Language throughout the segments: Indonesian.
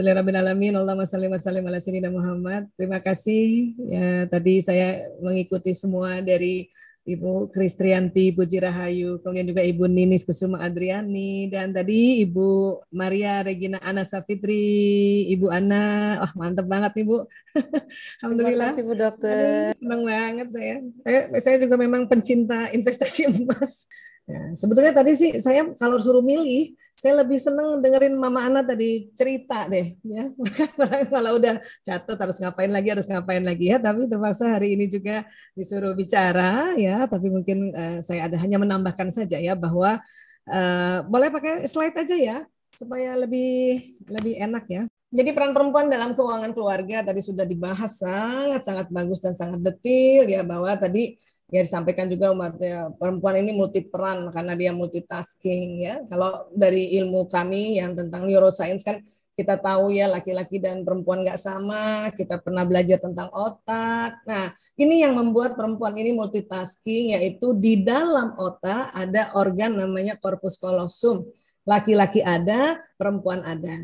Alhamdulillahirrahmanirrahim. Allahumma salli wa sallim ala sayyidina Muhammad. Terima kasih. Ya, tadi saya mengikuti semua dari Ibu Kristrianti Rahayu, kemudian juga Ibu Ninis Kusuma Adriani, dan tadi Ibu Maria Regina Ana Safitri, Ibu Ana, wah oh, mantep banget nih Bu. Alhamdulillah. Terima kasih Bu Dokter. Senang banget saya. saya. Saya juga memang pencinta investasi emas. Ya, sebetulnya tadi sih saya kalau suruh milih, saya lebih seneng dengerin Mama Ana tadi cerita deh ya kalau udah catat harus ngapain lagi harus ngapain lagi ya tapi terpaksa hari ini juga disuruh bicara ya tapi mungkin uh, saya ada hanya menambahkan saja ya bahwa uh, boleh pakai slide aja ya supaya lebih lebih enak ya jadi peran perempuan dalam keuangan keluarga tadi sudah dibahas sangat sangat bagus dan sangat detil ya bahwa tadi ya disampaikan juga ya, perempuan ini multi peran karena dia multitasking ya. Kalau dari ilmu kami yang tentang neuroscience kan kita tahu ya laki-laki dan perempuan nggak sama, kita pernah belajar tentang otak. Nah, ini yang membuat perempuan ini multitasking yaitu di dalam otak ada organ namanya corpus callosum. Laki-laki ada, perempuan ada.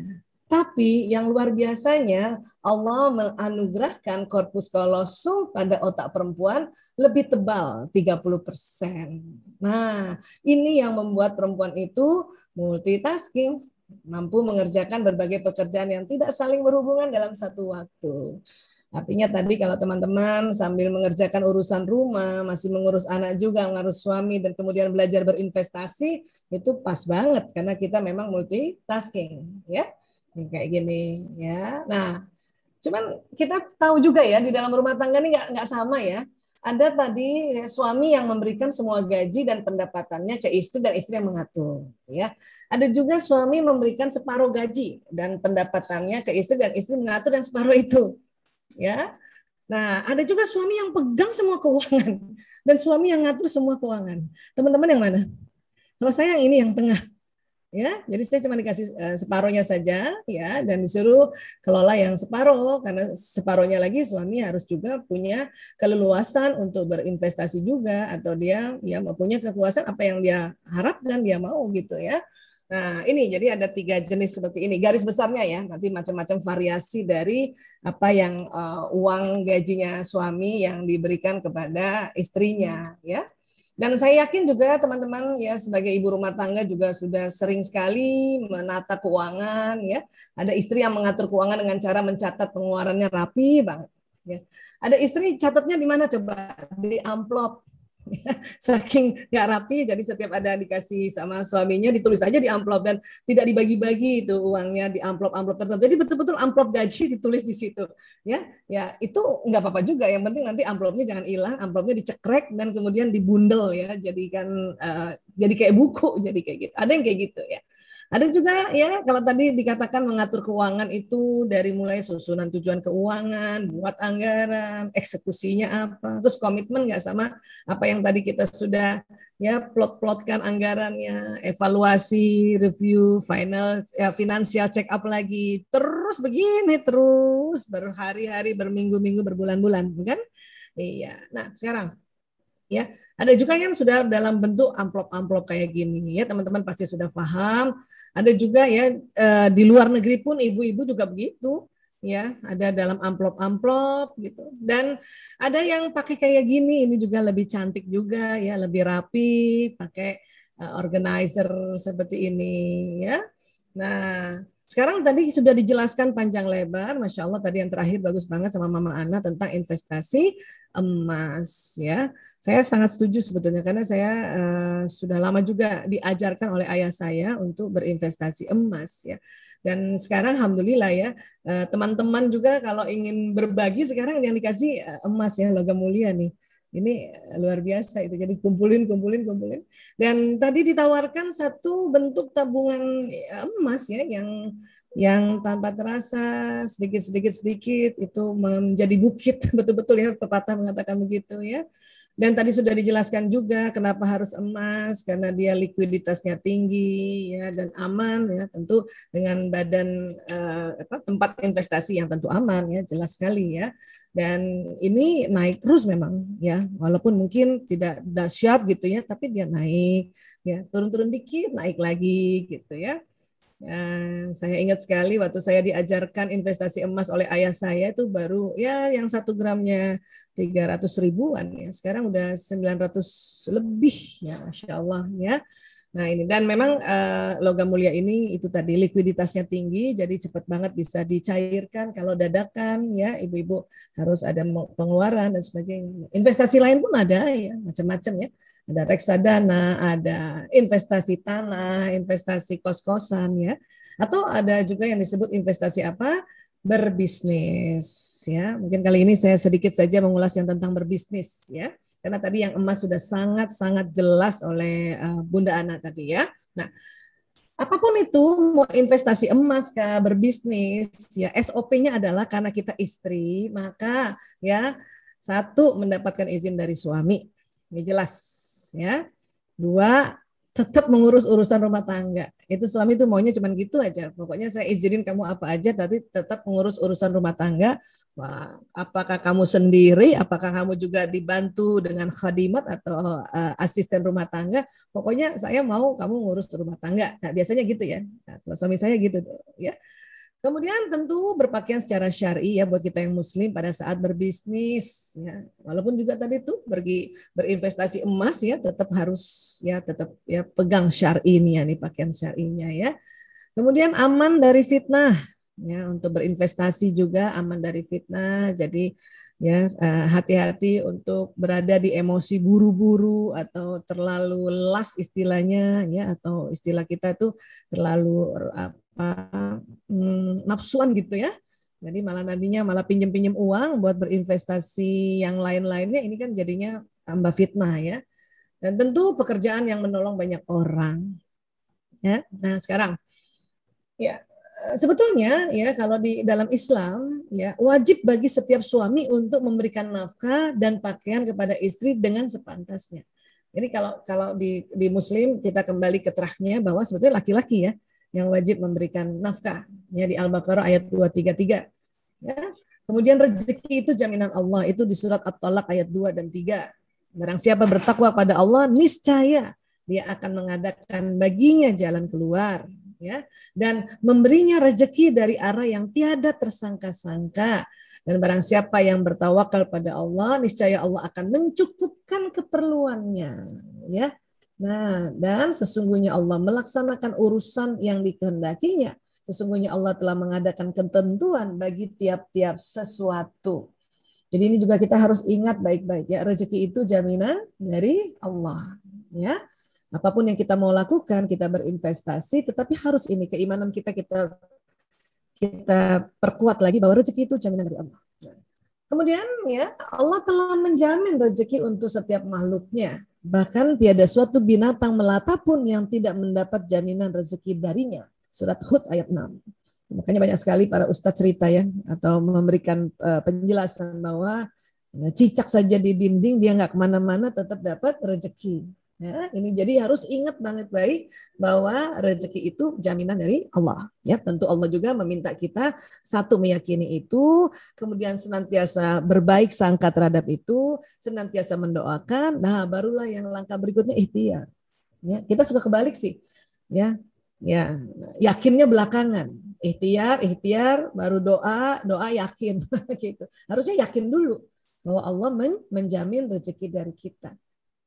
Tapi yang luar biasanya Allah menganugerahkan korpus kolosum pada otak perempuan lebih tebal 30%. Nah, ini yang membuat perempuan itu multitasking, mampu mengerjakan berbagai pekerjaan yang tidak saling berhubungan dalam satu waktu. Artinya tadi kalau teman-teman sambil mengerjakan urusan rumah, masih mengurus anak juga, mengurus suami, dan kemudian belajar berinvestasi, itu pas banget karena kita memang multitasking. ya nih kayak gini ya. Nah, cuman kita tahu juga ya di dalam rumah tangga ini nggak nggak sama ya. Ada tadi eh, suami yang memberikan semua gaji dan pendapatannya ke istri dan istri yang mengatur ya. Ada juga suami memberikan separuh gaji dan pendapatannya ke istri dan istri mengatur dan separuh itu ya. Nah, ada juga suami yang pegang semua keuangan dan suami yang ngatur semua keuangan. Teman-teman yang mana? Kalau saya yang ini yang tengah ya. Jadi saya cuma dikasih uh, separohnya saja ya dan disuruh kelola yang separoh karena separohnya lagi suami harus juga punya keleluasan untuk berinvestasi juga atau dia ya mempunyai kekuasaan apa yang dia harapkan dia mau gitu ya. Nah, ini jadi ada tiga jenis seperti ini. Garis besarnya ya, nanti macam-macam variasi dari apa yang uh, uang gajinya suami yang diberikan kepada istrinya ya. Dan saya yakin juga teman-teman ya sebagai ibu rumah tangga juga sudah sering sekali menata keuangan ya. Ada istri yang mengatur keuangan dengan cara mencatat pengeluarannya rapi banget. Ya. Ada istri catatnya di mana coba? Di amplop saking nggak rapi jadi setiap ada dikasih sama suaminya ditulis aja di amplop dan tidak dibagi-bagi itu uangnya di amplop-amplop tertentu jadi betul-betul amplop gaji ditulis di situ ya ya itu nggak apa-apa juga yang penting nanti amplopnya jangan hilang amplopnya dicekrek dan kemudian dibundel ya jadikan uh, jadi kayak buku jadi kayak gitu ada yang kayak gitu ya ada juga ya kalau tadi dikatakan mengatur keuangan itu dari mulai susunan tujuan keuangan, buat anggaran, eksekusinya apa, terus komitmen nggak sama apa yang tadi kita sudah ya plot-plotkan anggarannya, evaluasi, review, final, ya, finansial check up lagi, terus begini terus berhari-hari, berminggu-minggu, berbulan-bulan, bukan? Iya. Nah sekarang ya ada juga yang sudah dalam bentuk amplop-amplop kayak gini ya teman-teman pasti sudah paham ada juga ya eh, di luar negeri pun ibu-ibu juga begitu ya ada dalam amplop-amplop gitu dan ada yang pakai kayak gini ini juga lebih cantik juga ya lebih rapi pakai eh, organizer seperti ini ya nah sekarang tadi sudah dijelaskan panjang lebar, masya Allah tadi yang terakhir bagus banget sama Mama Ana tentang investasi emas ya. Saya sangat setuju sebetulnya karena saya uh, sudah lama juga diajarkan oleh ayah saya untuk berinvestasi emas ya. Dan sekarang alhamdulillah ya eh, teman-teman juga kalau ingin berbagi sekarang yang dikasih eh, emas ya logam mulia nih ini luar biasa itu. Jadi kumpulin, kumpulin, kumpulin. Dan tadi ditawarkan satu bentuk tabungan ya, emas ya yang yang tanpa terasa sedikit sedikit sedikit itu menjadi bukit betul-betul ya pepatah mengatakan begitu ya dan tadi sudah dijelaskan juga kenapa harus emas karena dia likuiditasnya tinggi ya dan aman ya tentu dengan badan eh, apa, tempat investasi yang tentu aman ya jelas sekali ya. Dan ini naik terus memang ya walaupun mungkin tidak dahsyat gitu ya tapi dia naik ya turun-turun dikit naik lagi gitu ya. Ya, saya ingat sekali waktu saya diajarkan investasi emas oleh ayah saya itu baru ya yang satu gramnya 300 ribuan ya sekarang udah 900 lebih ya masya Allah ya nah ini dan memang uh, logam mulia ini itu tadi likuiditasnya tinggi jadi cepat banget bisa dicairkan kalau dadakan ya ibu-ibu harus ada pengeluaran dan sebagainya investasi lain pun ada ya macam-macam ya ada reksadana ada investasi tanah investasi kos-kosan ya atau ada juga yang disebut investasi apa berbisnis ya. Mungkin kali ini saya sedikit saja mengulas yang tentang berbisnis ya. Karena tadi yang emas sudah sangat-sangat jelas oleh eh, Bunda Ana tadi ya. Nah, apapun itu mau investasi emas ke berbisnis ya SOP-nya adalah karena kita istri maka ya satu mendapatkan izin dari suami ini jelas ya dua tetap mengurus urusan rumah tangga. Itu suami itu maunya cuman gitu aja. Pokoknya saya izinin kamu apa aja, tapi tetap mengurus urusan rumah tangga. Wah, apakah kamu sendiri, apakah kamu juga dibantu dengan khadimat atau uh, asisten rumah tangga? Pokoknya saya mau kamu ngurus rumah tangga. Nah, biasanya gitu ya. Nah, kalau suami saya gitu ya. Kemudian tentu berpakaian secara syari ya buat kita yang muslim pada saat berbisnis ya. Walaupun juga tadi tuh pergi berinvestasi emas ya tetap harus ya tetap ya pegang syari ini ya nih pakaian nya ya. Kemudian aman dari fitnah ya untuk berinvestasi juga aman dari fitnah. Jadi ya eh, hati-hati untuk berada di emosi buru-buru atau terlalu las istilahnya ya atau istilah kita tuh terlalu eh, Eh, mm, nafsuan gitu ya. Jadi malah nantinya malah pinjem-pinjem uang buat berinvestasi yang lain-lainnya ini kan jadinya tambah fitnah ya. Dan tentu pekerjaan yang menolong banyak orang. Ya. Nah, sekarang ya eh, sebetulnya ya kalau di dalam Islam ya wajib bagi setiap suami untuk memberikan nafkah dan pakaian kepada istri dengan sepantasnya. Jadi kalau kalau di di Muslim kita kembali ke terahnya bahwa sebetulnya laki-laki ya yang wajib memberikan nafkah ya di Al-Baqarah ayat 233 ya kemudian rezeki itu jaminan Allah itu di surat At-Talaq ayat 2 dan 3 barang siapa bertakwa pada Allah niscaya dia akan mengadakan baginya jalan keluar ya dan memberinya rezeki dari arah yang tiada tersangka-sangka dan barang siapa yang bertawakal pada Allah, niscaya Allah akan mencukupkan keperluannya. Ya, Nah, dan sesungguhnya Allah melaksanakan urusan yang dikehendakinya. Sesungguhnya Allah telah mengadakan ketentuan bagi tiap-tiap sesuatu. Jadi ini juga kita harus ingat baik-baik ya, rezeki itu jaminan dari Allah, ya. Apapun yang kita mau lakukan, kita berinvestasi, tetapi harus ini keimanan kita kita kita perkuat lagi bahwa rezeki itu jaminan dari Allah. Nah, kemudian ya Allah telah menjamin rezeki untuk setiap makhluknya Bahkan tiada suatu binatang melata pun yang tidak mendapat jaminan rezeki darinya. Surat Hud ayat 6. Makanya banyak sekali para ustadz cerita ya atau memberikan eh, penjelasan bahwa eh, cicak saja di dinding dia nggak kemana-mana tetap dapat rezeki. Ya, ini jadi harus ingat banget baik bahwa rezeki itu jaminan dari Allah. Ya, tentu Allah juga meminta kita satu meyakini itu, kemudian senantiasa berbaik sangka terhadap itu, senantiasa mendoakan. Nah, barulah yang langkah berikutnya ikhtiar. Ya, kita suka kebalik sih. Ya, ya yakinnya belakangan ikhtiar ikhtiar baru doa doa yakin gitu harusnya yakin dulu bahwa Allah men menjamin rezeki dari kita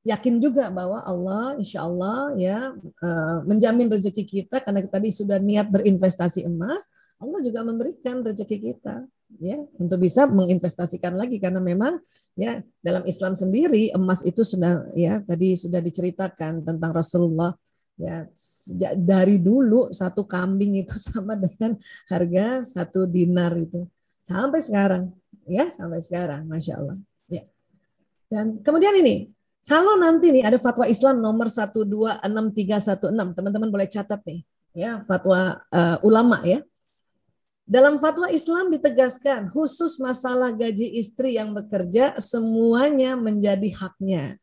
yakin juga bahwa Allah insya Allah ya eh, menjamin rezeki kita karena tadi sudah niat berinvestasi emas Allah juga memberikan rezeki kita ya untuk bisa menginvestasikan lagi karena memang ya dalam Islam sendiri emas itu sudah ya tadi sudah diceritakan tentang Rasulullah ya sejak dari dulu satu kambing itu sama dengan harga satu dinar itu sampai sekarang ya sampai sekarang masya Allah ya dan kemudian ini kalau nanti nih ada fatwa Islam nomor 126316, teman-teman boleh catat nih, ya fatwa uh, ulama ya. Dalam fatwa Islam ditegaskan khusus masalah gaji istri yang bekerja semuanya menjadi haknya.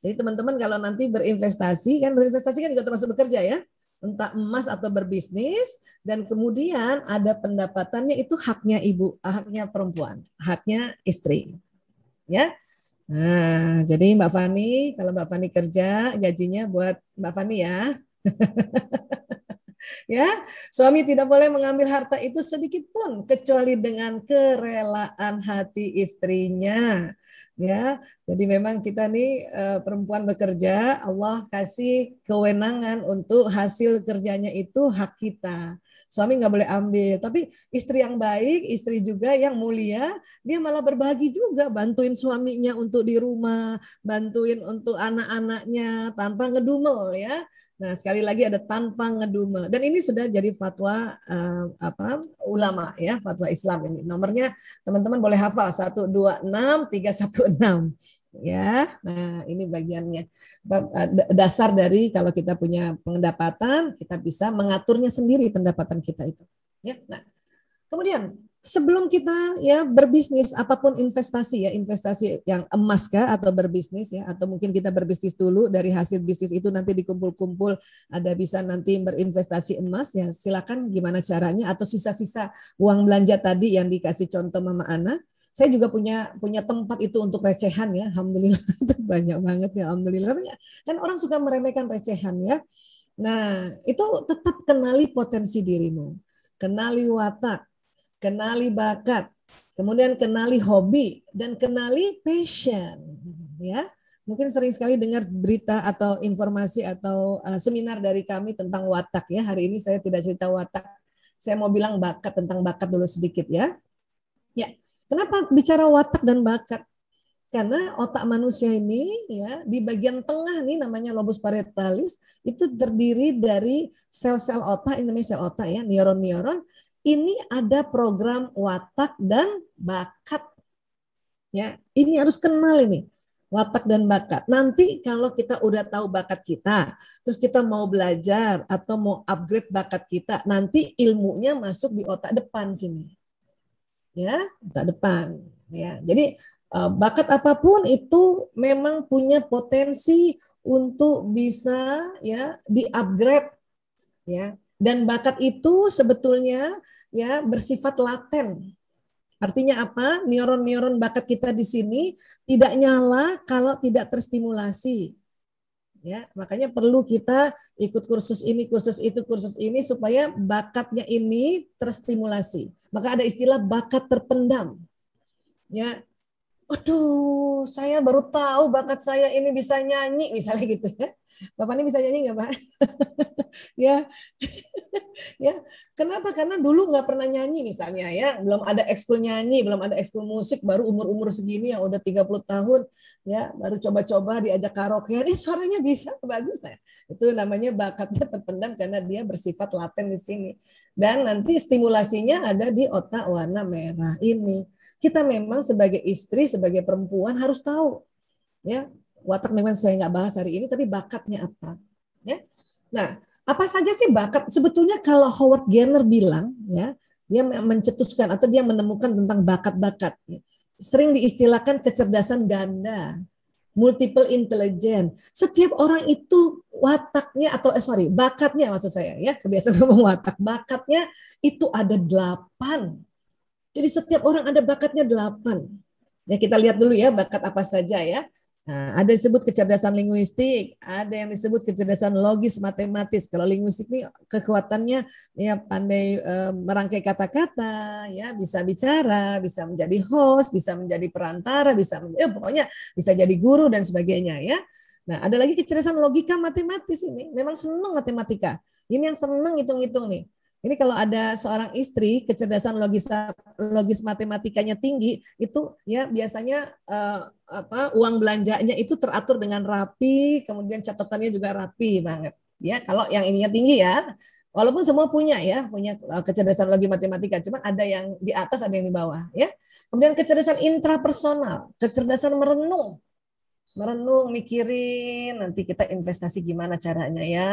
Jadi teman-teman kalau nanti berinvestasi kan berinvestasi kan juga termasuk bekerja ya entah emas atau berbisnis dan kemudian ada pendapatannya itu haknya ibu, haknya perempuan, haknya istri. Ya. Nah, jadi Mbak Fani, kalau Mbak Fani kerja, gajinya buat Mbak Fani ya. ya, suami tidak boleh mengambil harta itu sedikit pun kecuali dengan kerelaan hati istrinya. Ya, jadi memang kita nih eh, perempuan bekerja, Allah kasih kewenangan untuk hasil kerjanya itu hak kita suami nggak boleh ambil. Tapi istri yang baik, istri juga yang mulia, dia malah berbagi juga, bantuin suaminya untuk di rumah, bantuin untuk anak-anaknya tanpa ngedumel ya. Nah, sekali lagi ada tanpa ngedumel. Dan ini sudah jadi fatwa uh, apa ulama ya, fatwa Islam ini. Nomornya teman-teman boleh hafal satu enam ya. Nah, ini bagiannya e, dasar dari kalau kita punya pendapatan, kita bisa mengaturnya sendiri pendapatan kita itu. Ya. Nah, kemudian sebelum kita ya berbisnis apapun investasi ya, investasi yang emas kah atau berbisnis ya atau mungkin kita berbisnis dulu dari hasil bisnis itu nanti dikumpul-kumpul ada bisa nanti berinvestasi emas ya silakan gimana caranya atau sisa-sisa uang belanja tadi yang dikasih contoh Mama Ana saya juga punya punya tempat itu untuk recehan ya alhamdulillah itu banyak banget ya alhamdulillah ya, kan orang suka meremehkan recehan ya nah itu tetap kenali potensi dirimu kenali watak kenali bakat kemudian kenali hobi dan kenali passion ya mungkin sering sekali dengar berita atau informasi atau uh, seminar dari kami tentang watak ya. Hari ini saya tidak cerita watak. Saya mau bilang bakat tentang bakat dulu sedikit ya. Ya, Kenapa bicara watak dan bakat? Karena otak manusia ini ya di bagian tengah nih namanya lobus parietalis itu terdiri dari sel-sel otak, ini namanya sel otak ya, neuron-neuron. Ini ada program watak dan bakat. Ya, ini harus kenal ini watak dan bakat. Nanti kalau kita udah tahu bakat kita, terus kita mau belajar atau mau upgrade bakat kita, nanti ilmunya masuk di otak depan sini ya tak depan ya jadi eh, bakat apapun itu memang punya potensi untuk bisa ya di upgrade ya dan bakat itu sebetulnya ya bersifat laten Artinya apa? Neuron-neuron bakat kita di sini tidak nyala kalau tidak terstimulasi ya makanya perlu kita ikut kursus ini kursus itu kursus ini supaya bakatnya ini terstimulasi maka ada istilah bakat terpendam ya aduh saya baru tahu bakat saya ini bisa nyanyi, misalnya gitu ya. Bapak ini bisa nyanyi nggak, Pak? ya ya kenapa karena dulu nggak pernah nyanyi misalnya ya belum ada ekskul nyanyi belum ada ekskul musik baru umur umur segini yang udah 30 tahun ya baru coba-coba diajak karaoke ini suaranya bisa bagus nah itu namanya bakatnya terpendam karena dia bersifat laten di sini dan nanti stimulasinya ada di otak warna merah ini kita memang sebagai istri sebagai perempuan harus tahu ya watak memang saya nggak bahas hari ini tapi bakatnya apa ya nah apa saja sih bakat? Sebetulnya kalau Howard Gardner bilang ya, dia mencetuskan atau dia menemukan tentang bakat-bakat. Ya, sering diistilahkan kecerdasan ganda, multiple intelligence Setiap orang itu wataknya atau eh, sorry bakatnya maksud saya ya kebiasaan ngomong watak bakatnya itu ada delapan. Jadi setiap orang ada bakatnya delapan. Ya kita lihat dulu ya bakat apa saja ya. Nah, ada disebut kecerdasan linguistik, ada yang disebut kecerdasan logis matematis. Kalau linguistik ini kekuatannya ya pandai e, merangkai kata-kata, ya bisa bicara, bisa menjadi host, bisa menjadi perantara, bisa ya, pokoknya bisa jadi guru dan sebagainya ya. Nah, ada lagi kecerdasan logika matematis ini. Memang senang matematika. Ini yang senang hitung-hitung nih. Ini kalau ada seorang istri kecerdasan logis logis matematikanya tinggi, itu ya biasanya uh, apa uang belanjanya itu teratur dengan rapi, kemudian catatannya juga rapi banget. Ya, kalau yang ininya tinggi ya. Walaupun semua punya ya, punya eh, kecerdasan logis matematika, cuma ada yang di atas, ada yang di bawah ya. Kemudian kecerdasan intrapersonal, kecerdasan merenung merenung, mikirin, nanti kita investasi gimana caranya ya.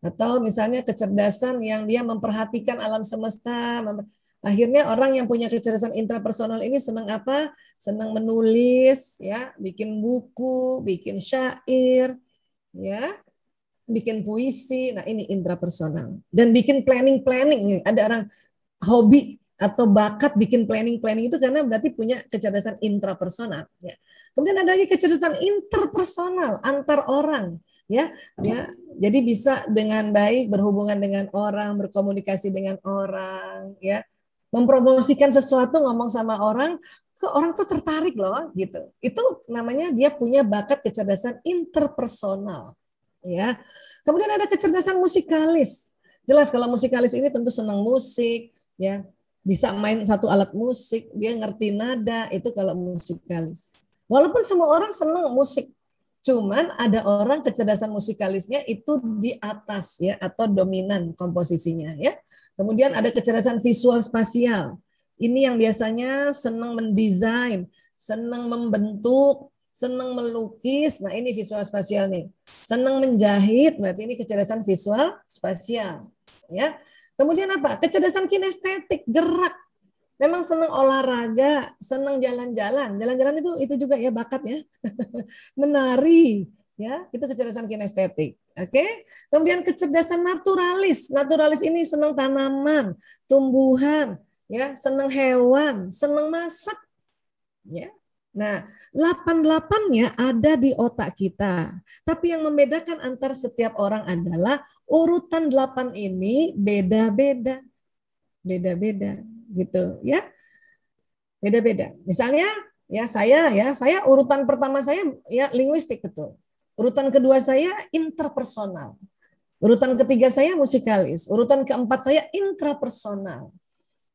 Atau misalnya kecerdasan yang dia memperhatikan alam semesta. Akhirnya orang yang punya kecerdasan intrapersonal ini senang apa? Senang menulis, ya, bikin buku, bikin syair, ya, bikin puisi. Nah ini intrapersonal. Dan bikin planning-planning. Ada orang hobi atau bakat bikin planning-planning itu karena berarti punya kecerdasan intrapersonal ya. Kemudian ada lagi kecerdasan interpersonal antar orang ya ya jadi bisa dengan baik berhubungan dengan orang, berkomunikasi dengan orang ya. Mempromosikan sesuatu ngomong sama orang ke orang tuh tertarik loh gitu. Itu namanya dia punya bakat kecerdasan interpersonal ya. Kemudian ada kecerdasan musikalis. Jelas kalau musikalis ini tentu senang musik ya bisa main satu alat musik, dia ngerti nada, itu kalau musikalis. Walaupun semua orang senang musik, cuman ada orang kecerdasan musikalisnya itu di atas ya atau dominan komposisinya ya. Kemudian ada kecerdasan visual spasial. Ini yang biasanya senang mendesain, senang membentuk, senang melukis. Nah, ini visual spasial nih. Senang menjahit, berarti ini kecerdasan visual spasial ya. Kemudian apa? Kecerdasan kinestetik, gerak. Memang senang olahraga, senang jalan-jalan. Jalan-jalan itu itu juga ya bakat ya. Menari, ya itu kecerdasan kinestetik oke okay? kemudian kecerdasan naturalis naturalis ini senang tanaman tumbuhan ya senang hewan senang masak ya Nah, 88-nya ada di otak kita. Tapi yang membedakan antar setiap orang adalah urutan 8 ini beda-beda. Beda-beda gitu ya. Beda-beda. Misalnya ya saya ya, saya urutan pertama saya ya linguistik betul. Urutan kedua saya interpersonal. Urutan ketiga saya musikalis, urutan keempat saya intrapersonal.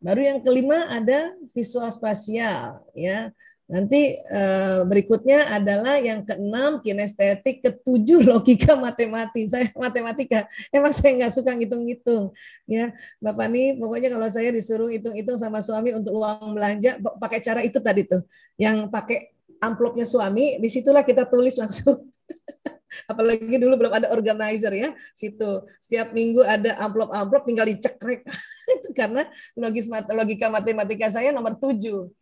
Baru yang kelima ada visual spasial ya. Nanti eh, berikutnya adalah yang keenam kinestetik, ketujuh logika matematika Saya matematika, emang saya nggak suka ngitung-ngitung. Ya, Bapak nih, pokoknya kalau saya disuruh hitung-hitung sama suami untuk uang belanja pakai cara itu tadi tuh, yang pakai amplopnya suami, disitulah kita tulis langsung. Apalagi dulu belum ada organizer ya, situ setiap minggu ada amplop-amplop tinggal dicekrek. itu karena logis logika matematika saya nomor tujuh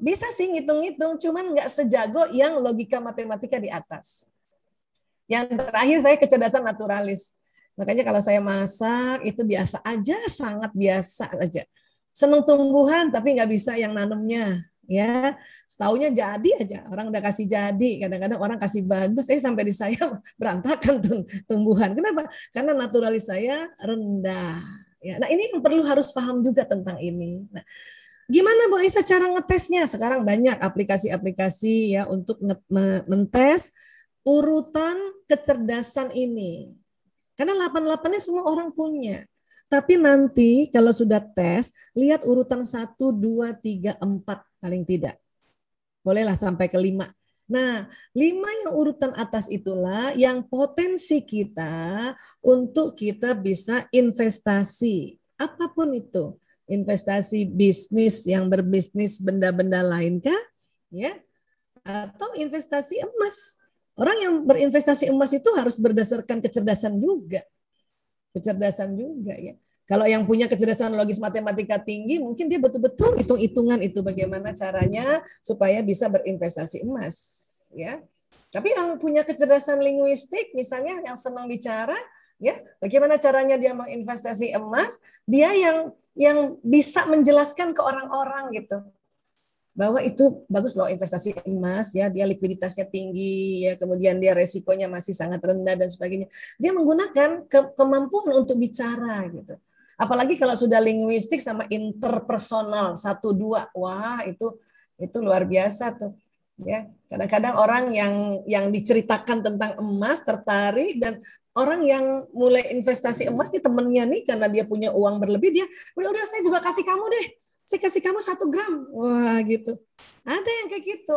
bisa sih ngitung-ngitung, cuman nggak sejago yang logika matematika di atas. Yang terakhir saya kecerdasan naturalis. Makanya kalau saya masak itu biasa aja, sangat biasa aja. Seneng tumbuhan tapi nggak bisa yang nanemnya. Ya, setahunya jadi aja. Orang udah kasih jadi. Kadang-kadang orang kasih bagus, eh sampai di saya berantakan tumbuhan. Kenapa? Karena naturalis saya rendah. Ya, nah ini yang perlu harus paham juga tentang ini. Nah, Gimana Bu Aisyah cara ngetesnya? Sekarang banyak aplikasi-aplikasi ya untuk mentes urutan kecerdasan ini. Karena 88-nya semua orang punya. Tapi nanti kalau sudah tes, lihat urutan 1, 2, 3, 4 paling tidak. Bolehlah sampai ke 5. Nah, lima yang urutan atas itulah yang potensi kita untuk kita bisa investasi. Apapun itu investasi bisnis yang berbisnis benda-benda lain kah? Ya. Atau investasi emas. Orang yang berinvestasi emas itu harus berdasarkan kecerdasan juga. Kecerdasan juga ya. Kalau yang punya kecerdasan logis matematika tinggi, mungkin dia betul-betul hitung-hitungan itu bagaimana caranya supaya bisa berinvestasi emas, ya. Tapi yang punya kecerdasan linguistik, misalnya yang senang bicara, ya, bagaimana caranya dia menginvestasi emas? Dia yang yang bisa menjelaskan ke orang-orang gitu bahwa itu bagus loh investasi emas ya dia likuiditasnya tinggi ya kemudian dia resikonya masih sangat rendah dan sebagainya dia menggunakan ke kemampuan untuk bicara gitu apalagi kalau sudah linguistik sama interpersonal satu dua wah itu itu luar biasa tuh ya kadang-kadang orang yang yang diceritakan tentang emas tertarik dan orang yang mulai investasi emas di temennya nih karena dia punya uang berlebih dia udah udah saya juga kasih kamu deh saya kasih kamu satu gram wah gitu ada yang kayak gitu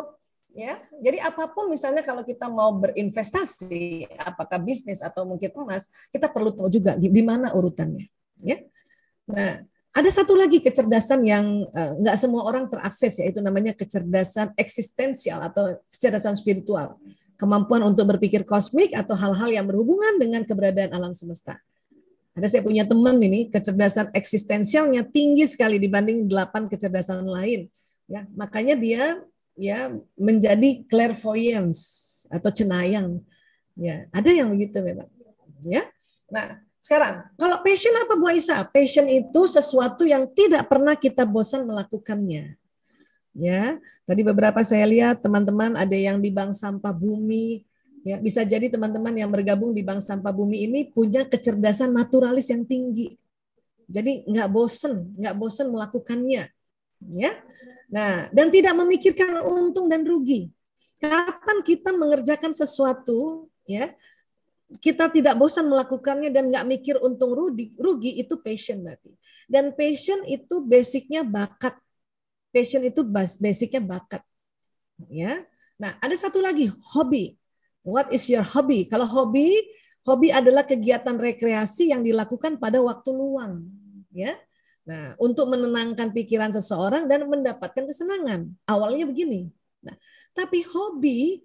ya jadi apapun misalnya kalau kita mau berinvestasi apakah bisnis atau mungkin emas kita perlu tahu juga di mana urutannya ya nah ada satu lagi kecerdasan yang eh, nggak uh, semua orang terakses yaitu namanya kecerdasan eksistensial atau kecerdasan spiritual kemampuan untuk berpikir kosmik atau hal-hal yang berhubungan dengan keberadaan alam semesta. Ada saya punya teman ini, kecerdasan eksistensialnya tinggi sekali dibanding delapan kecerdasan lain. Ya, makanya dia ya menjadi clairvoyance atau cenayang. Ya, ada yang begitu memang. Ya. Nah, sekarang, kalau passion apa Bu Aisyah? Passion itu sesuatu yang tidak pernah kita bosan melakukannya ya. Tadi beberapa saya lihat teman-teman ada yang di Bank Sampah Bumi ya. Bisa jadi teman-teman yang bergabung di Bank Sampah Bumi ini punya kecerdasan naturalis yang tinggi. Jadi nggak bosen, nggak bosen melakukannya, ya. Nah, dan tidak memikirkan untung dan rugi. Kapan kita mengerjakan sesuatu, ya, kita tidak bosan melakukannya dan nggak mikir untung rugi, rugi itu passion berarti. Dan passion itu basicnya bakat passion itu basicnya bakat. Ya. Nah, ada satu lagi hobi. What is your hobby? Kalau hobi, hobi adalah kegiatan rekreasi yang dilakukan pada waktu luang, ya. Nah, untuk menenangkan pikiran seseorang dan mendapatkan kesenangan. Awalnya begini. Nah, tapi hobi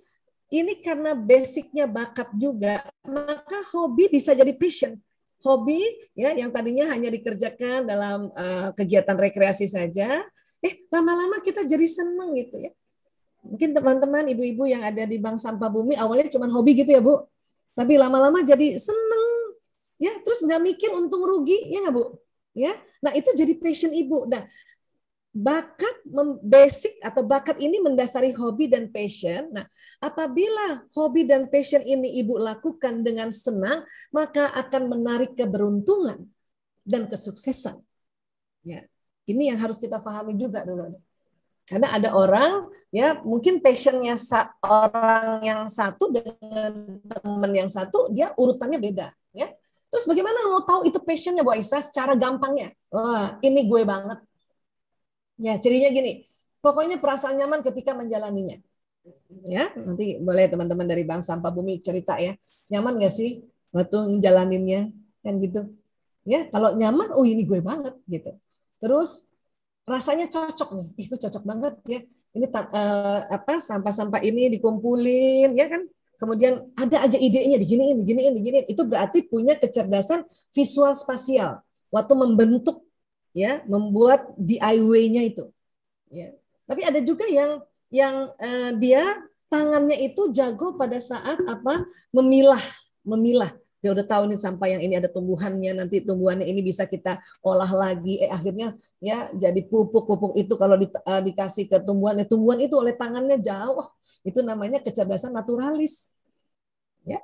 ini karena basicnya bakat juga, maka hobi bisa jadi passion hobi ya yang tadinya hanya dikerjakan dalam uh, kegiatan rekreasi saja eh lama-lama kita jadi seneng gitu ya. Mungkin teman-teman ibu-ibu yang ada di Bank Sampah Bumi awalnya cuma hobi gitu ya Bu. Tapi lama-lama jadi seneng. Ya, terus nggak mikir untung rugi, ya nggak Bu? Ya, nah itu jadi passion ibu. Nah, bakat basic atau bakat ini mendasari hobi dan passion. Nah, apabila hobi dan passion ini ibu lakukan dengan senang, maka akan menarik keberuntungan dan kesuksesan. Ya. Ini yang harus kita pahami juga dulu. Karena ada orang ya mungkin passionnya orang yang satu dengan teman yang satu dia urutannya beda ya. Terus bagaimana mau tahu itu passionnya Bu Aisyah secara gampangnya? Wah, ini gue banget. Ya, cirinya gini. Pokoknya perasaan nyaman ketika menjalaninya. Ya, nanti boleh teman-teman dari Bang Sampah Bumi cerita ya. Nyaman gak sih waktu jalaninnya? Kan gitu. Ya, kalau nyaman, oh ini gue banget gitu. Terus rasanya cocok nih, Ih, cocok banget ya. Ini uh, apa sampah-sampah ini dikumpulin, ya kan? Kemudian ada aja idenya diginiin, diginiin, diginiin. Itu berarti punya kecerdasan visual spasial waktu membentuk ya, membuat DIY-nya itu. Ya. Tapi ada juga yang yang uh, dia tangannya itu jago pada saat apa memilah, memilah ya udah tahu nih sampah yang ini ada tumbuhannya nanti tumbuhannya ini bisa kita olah lagi eh akhirnya ya jadi pupuk pupuk itu kalau di, uh, dikasih ke tumbuhan eh, tumbuhan itu oleh tangannya jauh itu namanya kecerdasan naturalis ya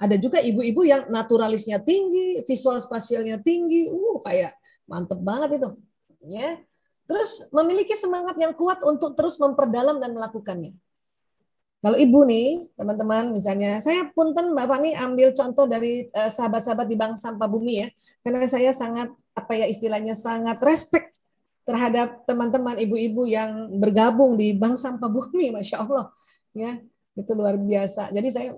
ada juga ibu-ibu yang naturalisnya tinggi visual spasialnya tinggi uh kayak mantep banget itu ya terus memiliki semangat yang kuat untuk terus memperdalam dan melakukannya kalau ibu nih, teman-teman, misalnya saya punten Mbak Fani ambil contoh dari eh, sahabat-sahabat di Bank Sampah Bumi ya, karena saya sangat apa ya istilahnya sangat respect terhadap teman-teman ibu-ibu yang bergabung di Bank Sampah Bumi, masya Allah, ya itu luar biasa. Jadi saya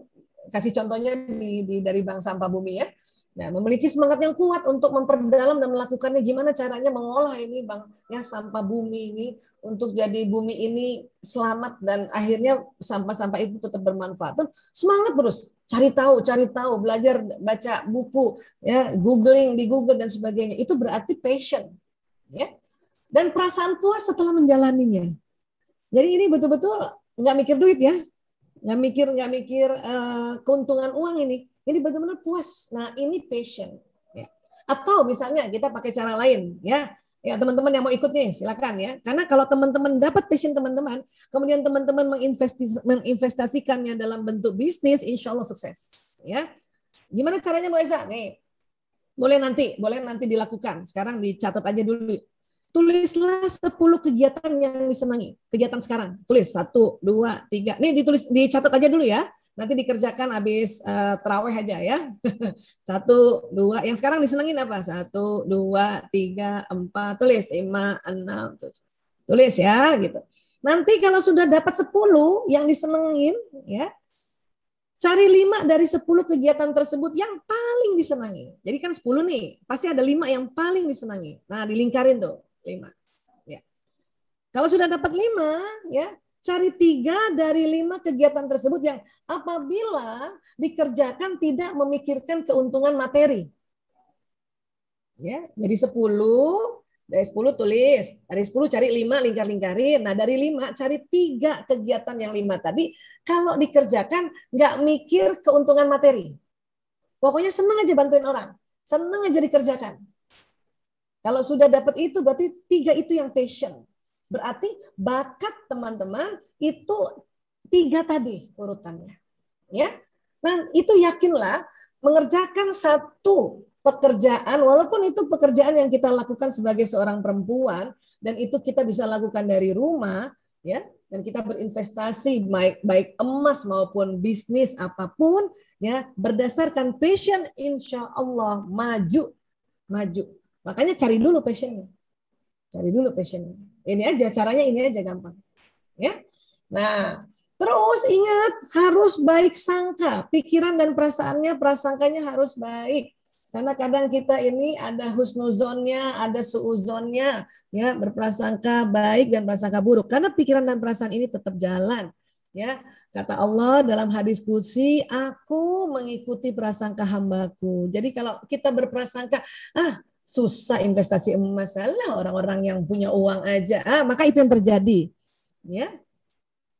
kasih contohnya di, di dari Bank Sampah Bumi ya. Nah, memiliki semangat yang kuat untuk memperdalam dan melakukannya gimana caranya mengolah ini Bang ya sampah bumi ini untuk jadi bumi ini selamat dan akhirnya sampah-sampah itu tetap bermanfaat. Terus semangat terus cari tahu, cari tahu, belajar baca buku ya, googling di Google dan sebagainya. Itu berarti passion ya. Dan perasaan puas setelah menjalaninya. Jadi ini betul-betul nggak mikir duit ya, nggak mikir nggak mikir uh, keuntungan uang ini, jadi bagaimana puas? Nah, ini passion. Ya. Atau misalnya kita pakai cara lain, ya. Ya, teman-teman yang mau ikut nih, silakan ya. Karena kalau teman-teman dapat passion teman-teman, kemudian teman-teman menginvestasikan menginvestasikannya dalam bentuk bisnis, insya Allah sukses. Ya, gimana caranya Bu Esa? Nih, boleh nanti, boleh nanti dilakukan. Sekarang dicatat aja dulu tulislah 10 kegiatan yang disenangi. Kegiatan sekarang, tulis satu, dua, tiga. Ini ditulis, dicatat aja dulu ya. Nanti dikerjakan habis uh, terawih aja ya. satu, dua. Yang sekarang disenangin apa? Satu, dua, tiga, empat. Tulis lima, enam, tujuh. Tulis ya gitu. Nanti kalau sudah dapat 10 yang disenengin ya, Cari lima dari sepuluh kegiatan tersebut yang paling disenangi. Jadi kan sepuluh nih, pasti ada lima yang paling disenangi. Nah, dilingkarin tuh lima. Ya. Kalau sudah dapat lima, ya cari tiga dari lima kegiatan tersebut yang apabila dikerjakan tidak memikirkan keuntungan materi. Ya, jadi sepuluh dari sepuluh tulis, dari sepuluh cari lima lingkar lingkari. Nah, dari lima cari tiga kegiatan yang lima tadi kalau dikerjakan nggak mikir keuntungan materi. Pokoknya senang aja bantuin orang, senang aja dikerjakan. Kalau sudah dapat itu berarti tiga itu yang passion. Berarti bakat teman-teman itu tiga tadi urutannya. Ya. Nah, itu yakinlah mengerjakan satu pekerjaan walaupun itu pekerjaan yang kita lakukan sebagai seorang perempuan dan itu kita bisa lakukan dari rumah ya dan kita berinvestasi baik baik emas maupun bisnis apapun ya berdasarkan passion insya Allah maju maju Makanya cari dulu passionnya. Cari dulu passionnya. Ini aja caranya ini aja gampang. Ya. Nah, terus ingat harus baik sangka. Pikiran dan perasaannya, prasangkanya harus baik. Karena kadang kita ini ada husnuzonnya, ada suuzonnya, ya berprasangka baik dan prasangka buruk. Karena pikiran dan perasaan ini tetap jalan. Ya, kata Allah dalam hadis kursi, aku mengikuti prasangka hambaku. Jadi kalau kita berprasangka, ah susah investasi emas salah orang-orang yang punya uang aja ah, maka itu yang terjadi ya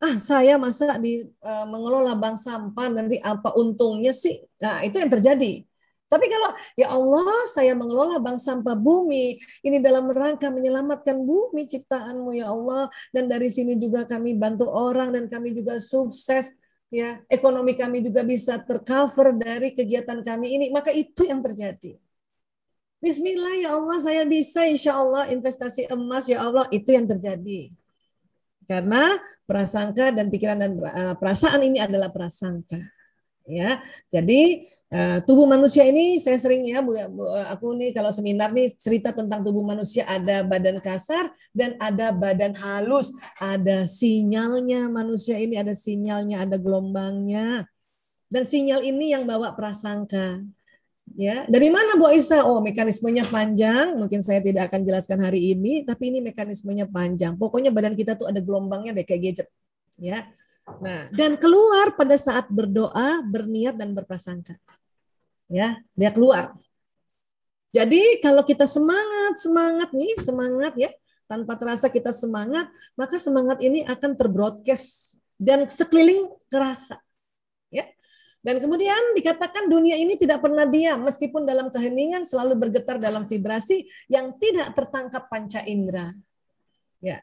ah saya masa di uh, mengelola bank sampah nanti apa untungnya sih nah itu yang terjadi tapi kalau ya Allah saya mengelola bank sampah bumi ini dalam rangka menyelamatkan bumi ciptaanmu ya Allah dan dari sini juga kami bantu orang dan kami juga sukses ya ekonomi kami juga bisa tercover dari kegiatan kami ini maka itu yang terjadi Bismillah ya Allah saya bisa insya Allah investasi emas ya Allah itu yang terjadi. Karena prasangka dan pikiran dan eh, perasaan ini adalah prasangka. Ya, jadi eh, tubuh manusia ini saya sering ya bu, aku nih kalau seminar nih cerita tentang tubuh manusia ada badan kasar dan ada badan halus, ada sinyalnya manusia ini ada sinyalnya ada gelombangnya dan sinyal ini yang bawa prasangka Ya, dari mana Bu Aisyah? Oh, mekanismenya panjang. Mungkin saya tidak akan jelaskan hari ini, tapi ini mekanismenya panjang. Pokoknya badan kita tuh ada gelombangnya deh kayak gadget. Ya. Nah, dan keluar pada saat berdoa, berniat dan berprasangka. Ya, dia keluar. Jadi kalau kita semangat, semangat nih, semangat ya, tanpa terasa kita semangat, maka semangat ini akan terbroadcast dan sekeliling kerasa. Dan kemudian dikatakan dunia ini tidak pernah diam, meskipun dalam keheningan selalu bergetar dalam vibrasi yang tidak tertangkap panca indera. Ya,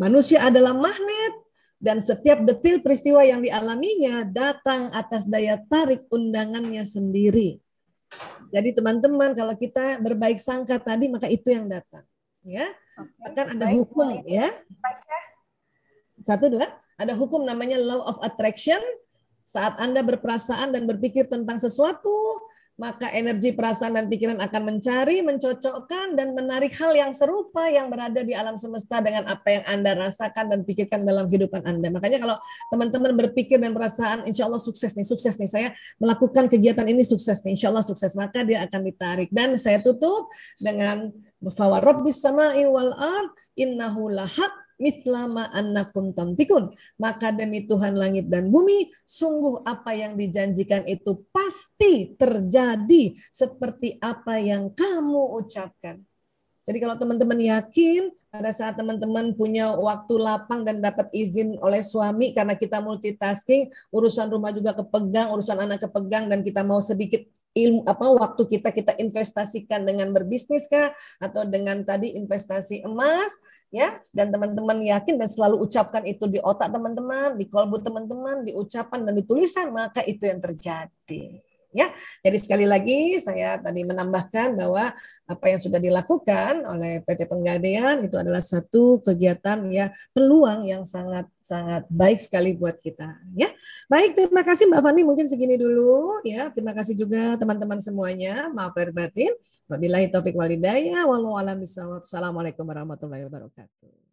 manusia adalah magnet dan setiap detil peristiwa yang dialaminya datang atas daya tarik undangannya sendiri. Jadi teman-teman kalau kita berbaik sangka tadi maka itu yang datang. Ya, Oke, akan ada baik, hukum baik. ya. ya. Satu dua, ada hukum namanya law of attraction saat Anda berperasaan dan berpikir tentang sesuatu, maka energi perasaan dan pikiran akan mencari, mencocokkan, dan menarik hal yang serupa yang berada di alam semesta dengan apa yang Anda rasakan dan pikirkan dalam kehidupan Anda. Makanya kalau teman-teman berpikir dan perasaan, insya Allah sukses nih, sukses nih, saya melakukan kegiatan ini sukses nih, insya Allah sukses, maka dia akan ditarik. Dan saya tutup dengan bahwa Rabbi sama'i wal ard innahu lahaq mislama annakum tamtikun. Maka demi Tuhan langit dan bumi, sungguh apa yang dijanjikan itu pasti terjadi seperti apa yang kamu ucapkan. Jadi kalau teman-teman yakin pada saat teman-teman punya waktu lapang dan dapat izin oleh suami karena kita multitasking, urusan rumah juga kepegang, urusan anak kepegang dan kita mau sedikit ilmu apa waktu kita kita investasikan dengan berbisnis kah atau dengan tadi investasi emas ya dan teman-teman yakin dan selalu ucapkan itu di otak teman-teman, di kolbu teman-teman, di ucapan dan di tulisan maka itu yang terjadi ya. Jadi sekali lagi saya tadi menambahkan bahwa apa yang sudah dilakukan oleh PT Penggadean itu adalah satu kegiatan ya peluang yang sangat sangat baik sekali buat kita ya. Baik, terima kasih Mbak Fani mungkin segini dulu ya. Terima kasih juga teman-teman semuanya. Maaf lahir batin. Wabillahi taufik walidaya. Wallahualam Assalamualaikum warahmatullahi wabarakatuh.